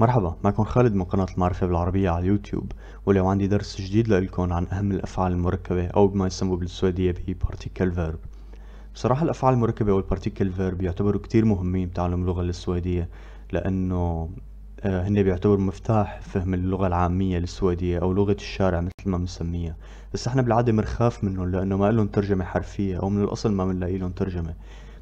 مرحبا معكم خالد من قناة المعرفة بالعربية على اليوتيوب واليوم عندي درس جديد لكم عن أهم الأفعال المركبة أو بما يسموه بالسويدية بـ Particle Verb بصراحة الأفعال المركبة Particle Verb يعتبروا كتير مهمين بتعلم اللغة السويدية لأنه آه، هن بيعتبروا مفتاح فهم اللغة العامية للسويدية أو لغة الشارع مثل ما بنسميها بس احنا بالعادة مرخاف منهم لأنه ما لهم ترجمة حرفية أو من الأصل ما بنلاقي لهم ترجمة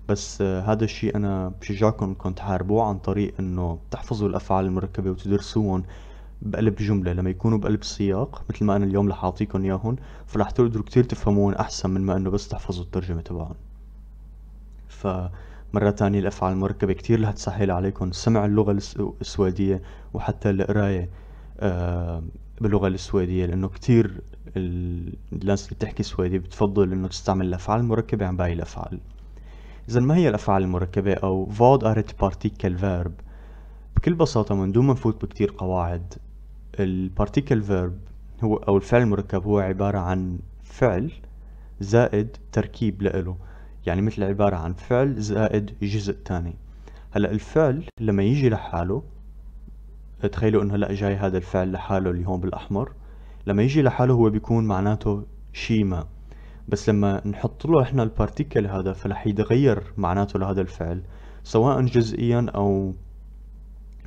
بس هذا الشيء انا بشجعكم انكم تحاربوه عن طريق انه تحفظوا الافعال المركبه وتدرسوهم بقلب جمله لما يكونوا بقلب سياق مثل ما انا اليوم رح اعطيكم اياهم فرح تقدروا كتير تفهمون احسن من ما انه بس تحفظوا الترجمه تبعهم فمرة تانية الأفعال المركبة كتير رح تسهل عليكم سمع اللغة السويدية وحتى القراية آه، باللغة السويدية لأنه كتير الناس اللي بتحكي سويدي بتفضل إنه تستعمل الأفعال المركبة عن باقي الأفعال إذا ما هي الأفعال المركبة أو فود أريت بارتيكل فيرب بكل بساطة من دون ما نفوت بكتير قواعد البارتيكل فيرب هو أو الفعل المركب هو عبارة عن فعل زائد تركيب لإله يعني مثل عبارة عن فعل زائد جزء تاني هلا الفعل لما يجي لحاله تخيلوا انه هلا جاي هذا الفعل لحاله اللي هون بالاحمر لما يجي لحاله هو بيكون معناته شي ما بس لما نحط له احنا البارتيكل هذا فلح يتغير معناته لهذا الفعل سواء جزئيا او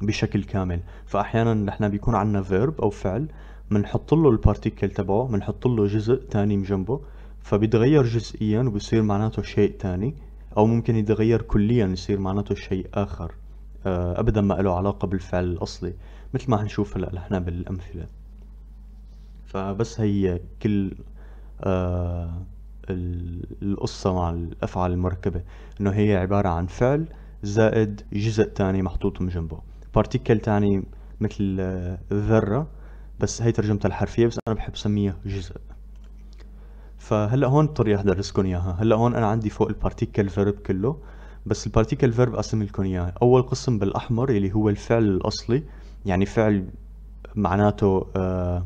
بشكل كامل فاحيانا نحن بيكون عندنا فيرب او فعل بنحط له البارتيكل تبعه بنحط له جزء تاني من جنبه فبيتغير جزئيا وبصير معناته شيء تاني او ممكن يتغير كليا يصير معناته شيء اخر آه، ابدا ما له علاقه بالفعل الاصلي مثل ما حنشوف هلا نحن بالامثله فبس هي كل آه القصة مع الأفعال المركبة إنه هي عبارة عن فعل زائد جزء تاني محطوط من جنبه بارتيكل تاني مثل الذرة آه، بس هي ترجمتها الحرفية بس أنا بحب سميها جزء فهلا هون الطريقة رح درسكم إياها هلا هون أنا عندي فوق البارتيكل فيرب كله بس البارتيكل فيرب قسم لكم إياها أول قسم بالأحمر اللي هو الفعل الأصلي يعني فعل معناته آه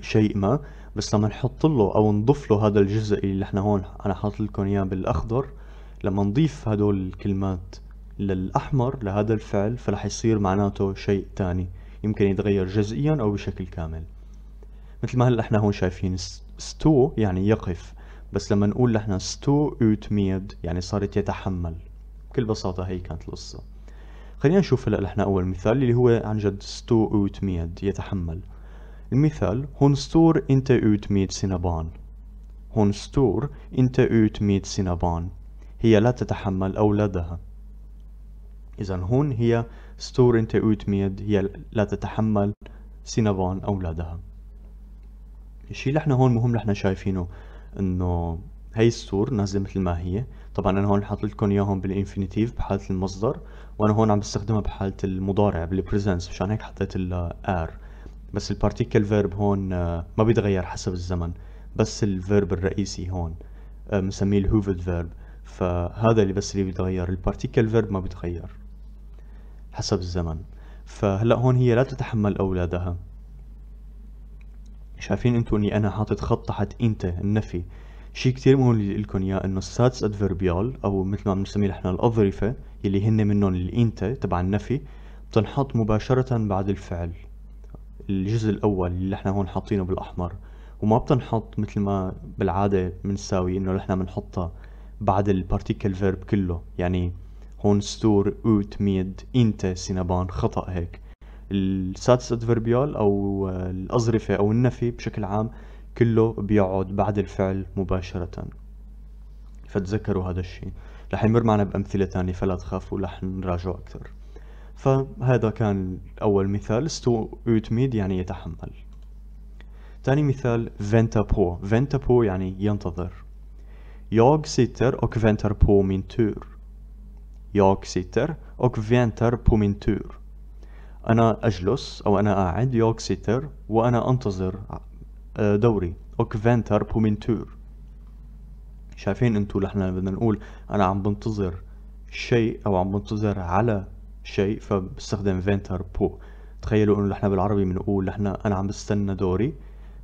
شيء ما بس لما نحط له او نضيف له هذا الجزء اللي احنا هون انا حاطط لكم اياه بالاخضر لما نضيف هدول الكلمات للاحمر لهذا الفعل فرح يصير معناته شيء تاني يمكن يتغير جزئيا او بشكل كامل مثل ما هلا احنا هون شايفين ستو يعني يقف بس لما نقول نحن اوت ميد يعني صارت يتحمل بكل بساطة هي كانت القصة خلينا نشوف هلا نحن اول مثال اللي هو عن جد ستو اوت ميد يتحمل المثال هون ستور انت اوت ميت سينابان هون ستور انت اوت ميت سينابان هي لا تتحمل أولادها. إذا هون هي ستور انت اوت ميت هي لا تتحمل سينابان أولادها. الشيء اللي احنا هون مهم اللي احنا شايفينه انه هي السور نازله مثل ما هي طبعا انا هون حاطط لكم اياهم بالانفينيتيف بحاله المصدر وانا هون عم بستخدمها بحاله المضارع بالبريزنس مشان هيك حطيت الار بس البارتيكل فيرب هون آه، ما بيتغير حسب الزمن بس الفيرب الرئيسي هون آه، بنسميه الهوفد فيرب فهذا اللي بس اللي بيتغير البارتيكل فيرب ما بيتغير حسب الزمن فهلا هون هي لا تتحمل اولادها شايفين انتو اني انا حاطط خط تحت انت النفي شيء كتير مهم اللي لكم اياه انه السادس ادفربيال او مثل ما بنسميه نحن الاظرفه اللي هن منهم الانت تبع النفي بتنحط مباشره بعد الفعل الجزء الاول اللي احنا هون حاطينه بالاحمر وما بتنحط مثل ما بالعادة بنساوي انه نحن بنحطها بعد البارتيكل فيرب كله يعني هون ستور اوت ميد انت سينابان خطأ هيك السادس ادفربيال او الاظرفة او النفي بشكل عام كله بيقعد بعد الفعل مباشرة فتذكروا هذا الشيء رح يمر معنا بأمثلة تانية فلا تخافوا رح نراجعه أكثر فهذا كان أول مثال ستويتميد يعني يتحمل تاني مثال vänta بو vänta بو يعني ينتظر يوغ سيتر أوك väntar بو من تور Jag سيتر أوك väntar بو من تور أنا أجلس أو أنا قاعد يوغ سيتر وأنا أنتظر آه، دوري أوك väntar بو من تور شايفين أنتو لحنا بدنا نقول انا عم بنتظر شيء او عم بنتظر على شيء فبستخدم فينتر بو تخيلوا انه احنا بالعربي بنقول احنا انا عم بستنى دوري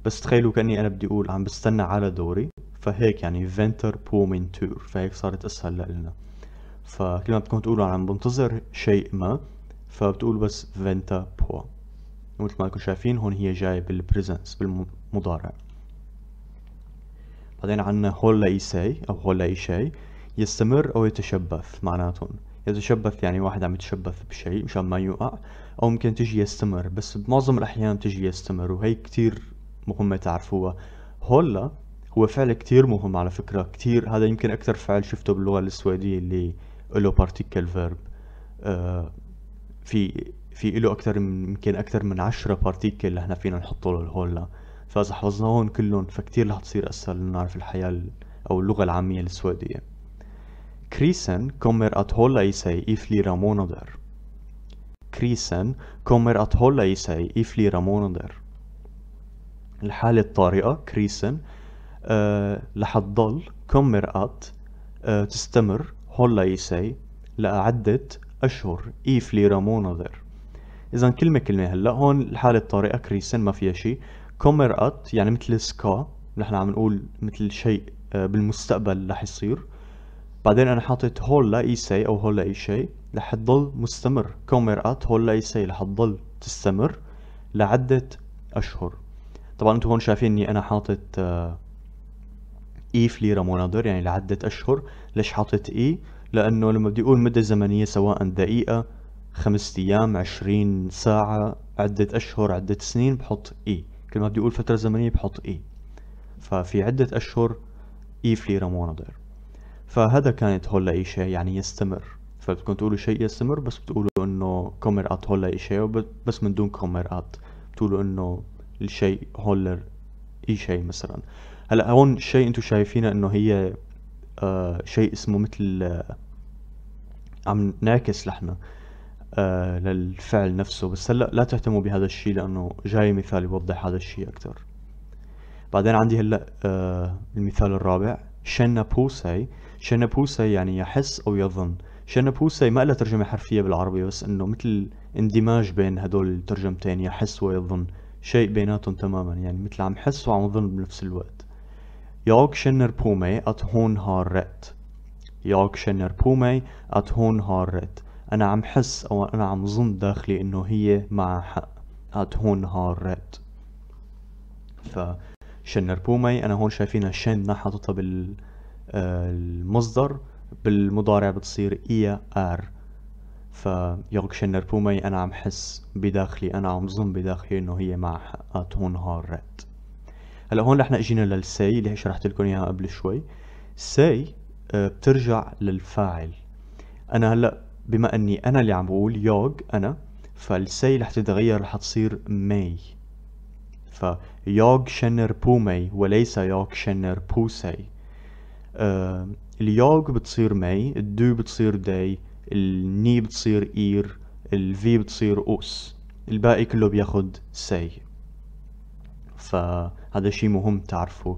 بس تخيلوا كاني انا بدي اقول عم بستنى على دوري فهيك يعني فينتر بو تور فهيك صارت اسهل لنا فكل ما بدكم تقولوا عم بنتظر شيء ما فبتقولوا بس فينتا بو ومثل ما انكم شايفين هون هي جاي بالبريزنس بالمضارع بعدين عندنا هولا ساي او هولا ايشاي يستمر او يتشبث معناتهم يتشبث يعني واحد عم يتشبث بشيء مشان ما يوقع او ممكن تجي يستمر بس بمعظم الاحيان تجي يستمر وهي كتير مهمة تعرفوها هولا هو فعل كتير مهم على فكرة كتير هذا يمكن اكتر فعل شفته باللغة السويدية اللي له بارتيكل آه، فيرب في في له اكتر من يمكن اكتر من عشرة بارتيكل اللي احنا فينا نحطه للهولا فاذا حفظناهم كلهم فكتير رح تصير اسهل نعرف الحياة او اللغة العامية السويدية Krisen kommer att hålla i sig i flera månader. Krisen kommer att hålla i sig i flera månader. الحالة الطارئة كريسن أه تضل كمر أت أه تستمر هولا يسي لعدة أشهر إي فليرا مونادر إذا كلمة كلمة هلا هون الحالة الطارئة كريسن ما فيها شيء كمر أت يعني مثل سكا نحن عم نقول مثل شيء آه، بالمستقبل رح يصير بعدين انا حاطط هول اي سي او هول اي شيء رح تضل مستمر كومرات ات هولا اي سي رح تضل تستمر لعدة اشهر طبعا انتم هون شايفين اني انا حاطط اي آه، e فليرة مناظر يعني لعدة اشهر ليش حاطط اي e؟ لانه لما بدي اقول مدة زمنية سواء دقيقة خمسة ايام عشرين ساعة عدة اشهر عدة سنين بحط اي e. كل ما بدي اقول فترة زمنية بحط اي ففي عدة اشهر اي فليرة مناظر فهذا كانت هولا إيشي يعني يستمر فبتكون تقولوا شيء يستمر بس بتقولوا انه كومر ات هولا إيشي بس من دون كومر ات بتقولوا انه الشيء هولر شيء مثلا هلا هون الشيء انتم شايفينه انه هي آه شيء اسمه مثل آه عم نعكس لحنا آه للفعل نفسه بس هلا لا تهتموا بهذا الشيء لانه جاي مثال يوضح هذا الشيء اكثر بعدين عندي هلا آه المثال الرابع شنا بوساي شنبوسي يعني يحس أو يظن شنبوسي ما لها ترجمة حرفية بالعربي بس إنه مثل اندماج بين هدول الترجمتين يحس ويظن شيء بيناتهم تماما يعني مثل عم حس وعم ظن بنفس الوقت Jag شنر بومي ات هون هارت har شنر بومي ات هون هارت أنا عم حس أو أنا عم ظن داخلي إنه هي مع حق. ات هون هارت ف شنر بومي أنا هون شايفينها شن حاططها بال المصدر بالمضارع بتصير إيا آر يوغ شنر بومي أنا عم حس بداخلي أنا عم ظن بداخلي إنه هي مع أتون هون هارت هلا هون رح اجينا للسي اللي شرحت لكم اياها قبل شوي سي آه، بترجع للفاعل انا هلا بما اني انا اللي عم بقول يوغ انا فالسي رح تتغير رح تصير مي فيوغ شنر بومي وليس يوغ شنر بوسي آه، اليوغ بتصير مي الدو بتصير داي الني بتصير اير الفي بتصير اوس الباقي كله بياخد سي فهذا شيء مهم تعرفوا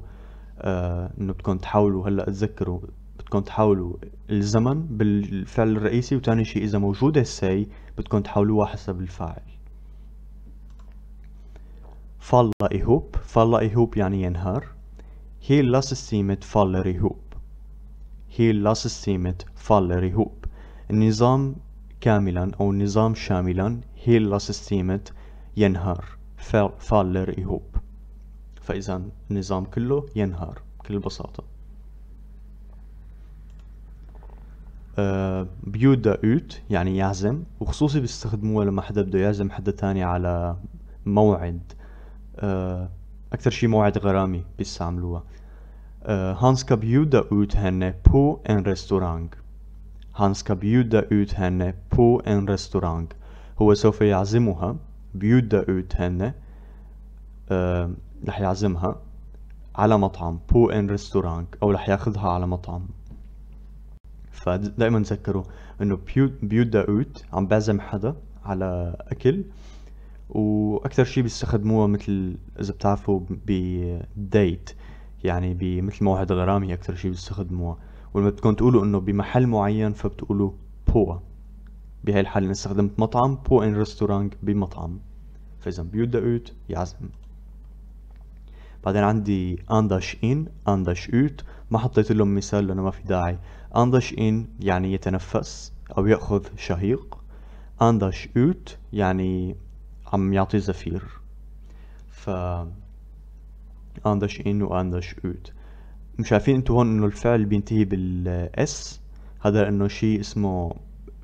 آه انه بدكم تحاولوا هلا اتذكروا بدكم تحاولوا الزمن بالفعل الرئيسي وثاني شيء اذا موجوده سي بدكم تحولوها حسب الفاعل هوب فالله اي هوب يعني ينهار هي لا فالله فال هوب هيلاصستيمة فالري النظام كاملا أو النظام شاملا لاسستيمت ينهار فالر هوب فإذا النظام كله ينهار بكل بساطة أه بيودا اوت يعني يعزم وخصوصي بيستخدموها لما حدا بده يعزم حدا تاني على موعد أه أكثر شي موعد غرامي بيستعملوها Eh, han ska bjuda ut henne på en restaurang. Han ska bjuda ut henne på en restaurang. هو سوف يعزمها بيودا ut henne رح يعزمها على مطعم بو ان ريستورانت او رح ياخذها على مطعم فدائما تذكروا انه بيودا اوت عم بعزم حدا على اكل واكثر شيء بيستخدموها مثل اذا بتعرفوا بديت يعني بمثل موعد غرامي اكثر شيء بيستخدموها ولما بدكم تقولوا انه بمحل معين فبتقولوا بو بهي الحالة انا استخدمت مطعم بو ان ريستورانج بمطعم فاذا بيوت اوت يعزم بعدين عندي انداش ان انداش اوت ما حطيت لهم مثال لانه ما في داعي انداش ان يعني يتنفس او ياخذ شهيق انداش اوت يعني عم يعطي زفير ف anders ان واندش اوت مش عارفين انتو هون انه الفعل بينتهي بالاس هذا لانه شيء اسمه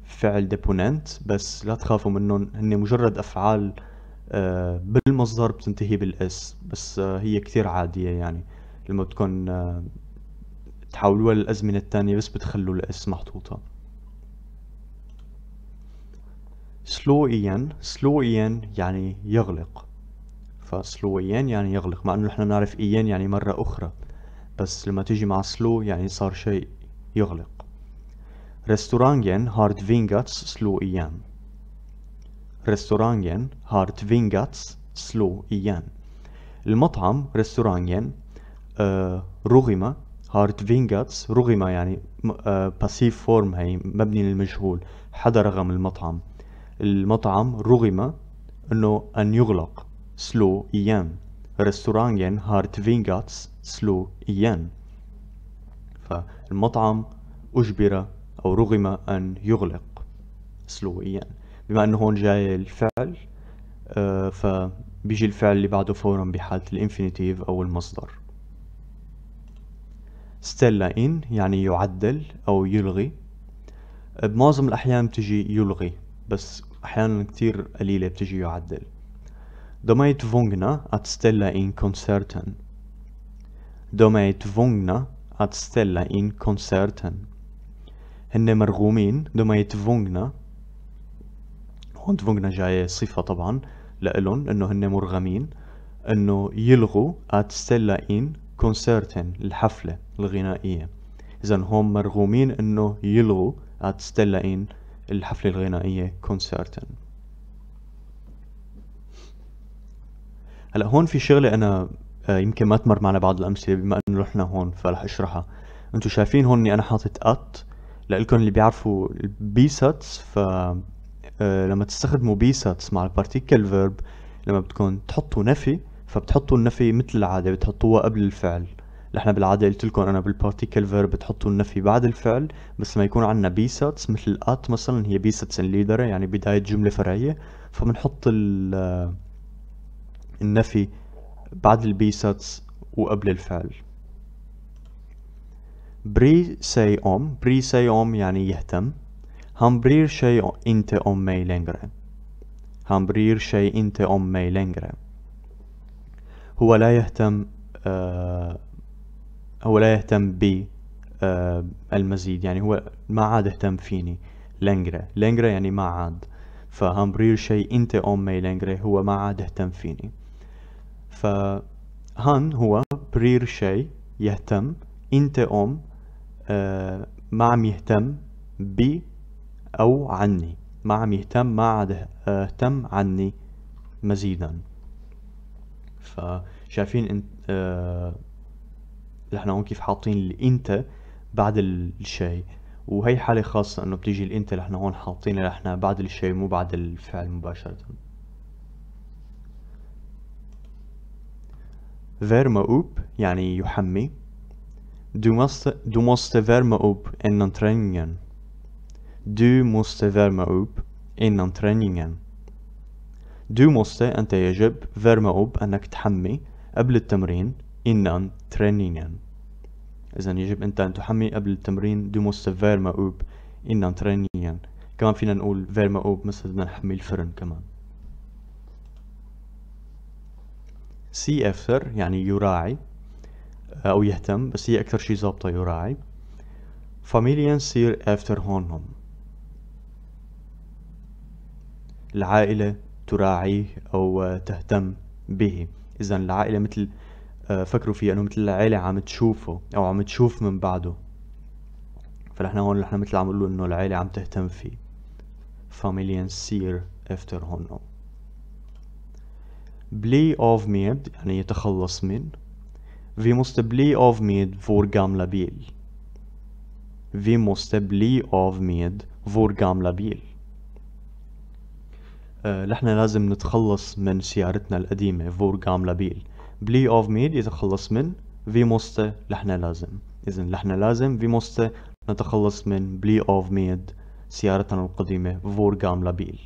فعل ديبوننت بس لا تخافوا منهم هن مجرد افعال آه، بالمصدر بتنتهي بالاس بس آه، هي كثير عاديه يعني لما تكون آه، تحولوها للازمنه الثانيه بس بتخلوا الاس محطوطه سلو ايان سلو ايان يعني يغلق فسلو إيان يعني يغلق مع انه نحن نعرف إيان يعني مرة أخرى بس لما تيجي مع سلو يعني صار شيء يغلق رستورانجين هارت فينغاتس سلو إيان رستورانجين هارت فينغاتس سلو إيان المطعم رستورانجين آه، رغمة رغم هارت فينغاتس رغم يعني باسيف فورم آه، هي مبني للمجهول حدا رغم المطعم المطعم رغم انه ان يغلق slo igen. Restaurangen har tvingats slå igen. فالمطعم أجبر أو رغم أن يغلق سلو إيان بما أنه هون جاي الفعل آه فبيجي الفعل اللي بعده فورا بحالة الانفينيتيف أو المصدر ستيلا إن يعني يعدل أو يلغي آه، بمعظم الأحيان بتجي يلغي بس أحيانا كتير قليلة بتجي يعدل De är tvungna att ställa in konserten. De är tvungna att ställa in konserten. هن مرغومين دوما يتفونغنا هون تفونغنا جاية صفة طبعا لإلهم إنه هن مرغمين إنه يلغوا أتستلا إن كونسيرتن الحفلة الغنائية إذا هم مرغومين إنه يلغوا أتستلا إن الحفلة الغنائية كونسيرتن هلا هون في شغله انا آه، يمكن ما تمر معنا بعض الامثله بما انه رحنا هون فرح اشرحها انتم شايفين هون اني انا حاطط ات لإلكم اللي بيعرفوا البي ساتس ف آه، لما تستخدموا بي ساتس مع البارتيكل فيرب لما بدكم تحطوا نفي فبتحطوا النفي مثل العاده بتحطوها قبل الفعل نحن بالعاده قلت لكم انا بالبارتيكل فيرب بتحطوا النفي بعد الفعل بس ما يكون عندنا بي ساتس مثل ات مثلا هي بي ساتس ليدر يعني بدايه جمله فرعيه فبنحط ال آه، النفي بعد البيساتس وقبل الفعل بري سي أم بري سي أم يعني يهتم هم برير شي انت أم مي längre. هم برير شي انت أم مي längre. هو لا يهتم آه هو لا يهتم بي آه المزيد يعني هو ما عاد اهتم فيني längre längre يعني ما عاد فهم برير شي انت أم مي längre هو ما عاد اهتم فيني فهان هو برير شي يهتم انت ام آه، ما عم يهتم بي او عني ما عم يهتم ما عاد اهتم عني مزيدا فشايفين انت آه نحن هون كيف حاطين الانت بعد الشيء وهي حالة خاصة انه بتيجي الانت نحن هون حاطينها نحن بعد الشيء مو بعد الفعل مباشرة verma أوب يعني يحمي Du måste, du måste värma upp innan träningen. Du måste värma upp innan träningen. Du måste أنت يجب värma upp أنك تحمي قبل التمرين innan träningen. إذا يجب أنت أن تحمي قبل التمرين du måste värma upp innan träningen. كمان فينا نقول värma upp مثلا نحمي الفرن كمان. سي افتر يعني يراعي او يهتم بس هي اكثر شيء ظابطه يراعي فاميليان سير افتر هونهم العائلة تراعيه أو تهتم به إذا العائلة مثل آه، فكروا فيه أنه مثل العائلة عم تشوفه أو عم تشوف من بعده فنحن هون نحن مثل عم نقول أنه العائلة عم تهتم فيه فاميليان سير افتر هونهم بلي اوف ميد يعني يتخلص من في موست بلي اوف ميد فور جاملا بيل في موست بلي اوف ميد فور جاملا بيل نحن أه لازم نتخلص من سيارتنا القديمة فور جاملا بيل بلي اوف ميد يتخلص من في موست لحنا لازم اذا لحنا لازم في موست نتخلص من بلي اوف ميد سيارتنا القديمة فور جاملا بيل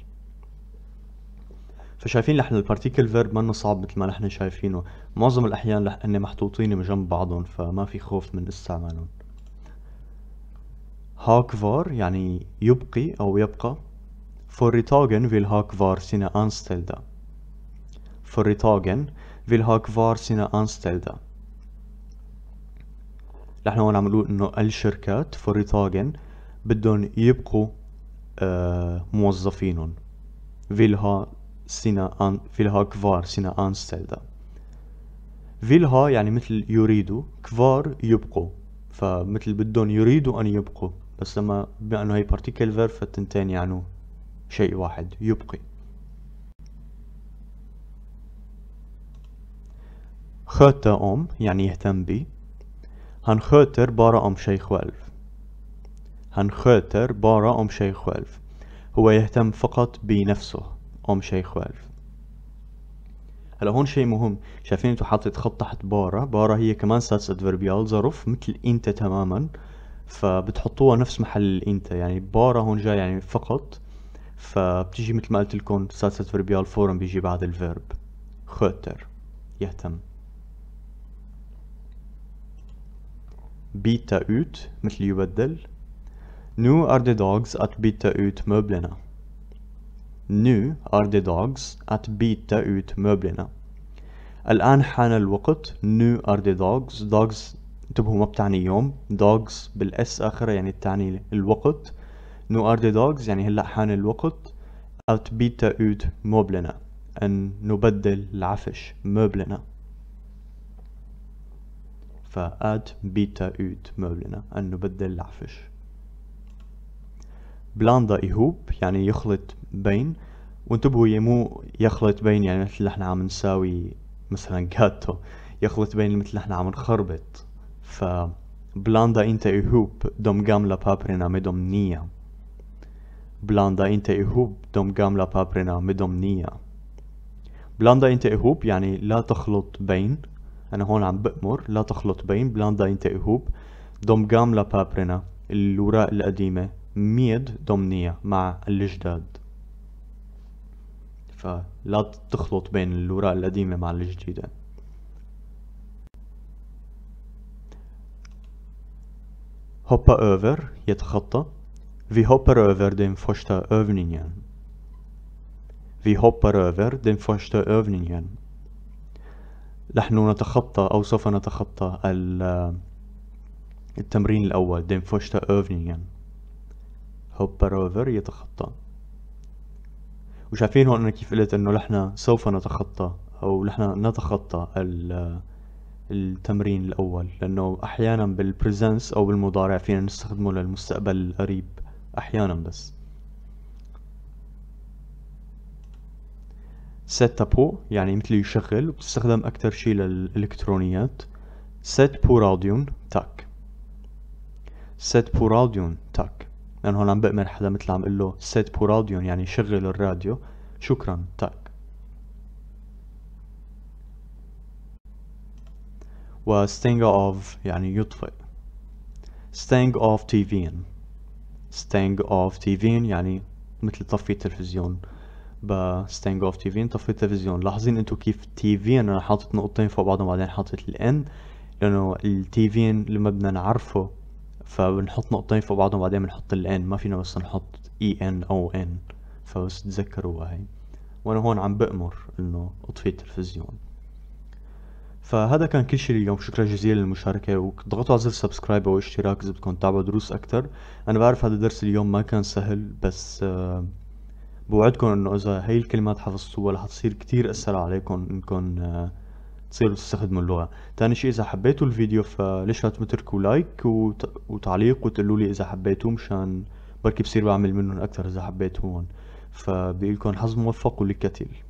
فشايفين نحن البارتيكل فيرب منه صعب مثل ما نحن شايفينه معظم الاحيان رح ان محطوطين بجنب بعضهم فما في خوف من استعمالهم هاك فار يعني يبقي او يبقى فور فيل هاك فار سينا انستلدا فور ريتاجن فيل هاك فار سينا انستلدا نحن هون عم نقول انه الشركات företagen بدهم يبقوا آه، موظفينهم فيل ها سينا أن فيلها كفار سينا أنستلدا فيلها يعني مثل يريدوا كفار يبقوا فمثل بدهم يريدوا أن يبقوا بس لما بما أنه هي بارتيكل فيرب فالتنتين يعني شيء واحد يبقي خوتا أم يعني يهتم بي خوتر بارا أم شيخ وألف خوتر بارا أم شيخ وألف هو يهتم فقط بنفسه قام شايخه ألف هلا هون شيء مهم شايفين انتو حاطط خط تحت بارا بارا هي كمان سادس ادفربيال ظرف مثل انت تماما فبتحطوها نفس محل انت يعني بارا هون جاي يعني فقط فبتجي مثل ما قلت لكم سادس ادفربيال فورا بيجي بعد الفيرب خوتر يهتم بيتا اوت مثل يبدل نو ار ذا دوغز ات بيتا اوت مبلنا Nu are the dogs att byta ut möblerna الآن حان الوقت new are the dogs dogs انتبهوا ما بتعني يوم dogs بالاس آخرها يعني بتعني الوقت new are the dogs يعني هلأ حان الوقت att byta ut möblerna أن نبدل العفش möblerna فat byta ut möblerna أن نبدل العفش بلاندا ihop يعني يخلط بين وانتبهوا مو يخلط بين يعني مثل اللي احنا عم نساوي مثلا جاتو يخلط بين مثل اللي احنا عم نخربط ف بلاندا انت يهوب دوم gamla papperna med de nya. Blanda inte ihop de gamla papperna med بلاندا انت اهوب يعني لا تخلط بين انا هون عم بأمر لا تخلط بين بلاندا انت اهوب دم gamla بابرينا الوراق القديمة ميد نيا مع الجداد فلا تخلط بين الوراق القديمة مع الجديدة هوبا اوفر يتخطى في هوبر اوفر دين فوشتا اوفنينيان في هوبر اوفر دين فوشتا اوفنينيان نحن نتخطى او سوف نتخطى التمرين الاول دين فوشتا اوفنينيان هوبر اوفر يتخطى وشايفين هون أنا كيف قلت إنه نحن سوف نتخطى أو نحن نتخطى التمرين الأول لأنه أحيانا بالبريزنس أو بالمضارع فينا نستخدمه للمستقبل القريب أحيانا بس set بو يعني مثل يشغل وبتستخدم أكتر شي للإلكترونيات set راديون تاك set راديون تاك لانه هون عم بأمن حدا مثل عم قله سيت بو راديون يعني شغل الراديو شكرا تاك وستينج اوف يعني يطفئ ستينج اوف تيفين ستينج اوف تيفين يعني مثل طفي التلفزيون بستينج اوف تيفين طفي التلفزيون لاحظين انتو كيف تيفين انا حاطط نقطتين فوق بعضهم وبعدين حاطط الان لانه اللي لما بدنا نعرفه فبنحط نقطتين فوق بعضهم وبعدين بنحط n ما فينا بس نحط اي e ان او ان فبس تذكروها هي وانا هون عم بأمر انه اطفي التلفزيون فهذا كان كل شيء اليوم شكرا جزيلا للمشاركة واضغطوا على زر سبسكرايب او اشتراك اذا بدكم تتابعوا دروس اكثر انا بعرف هذا الدرس اليوم ما كان سهل بس آه، بوعدكم انه اذا هي الكلمات حفظتوها رح تصير كتير اسهل عليكم انكم آه، تصيروا تستخدموا اللغة تاني شي اذا حبيتوا الفيديو فليش ما تتركوا لايك وت... وتعليق وتقولوا لي اذا حبيتوه مشان بركي بصير بعمل منهم اكثر اذا حبيتوهم لكم حظ موفق ولكتيل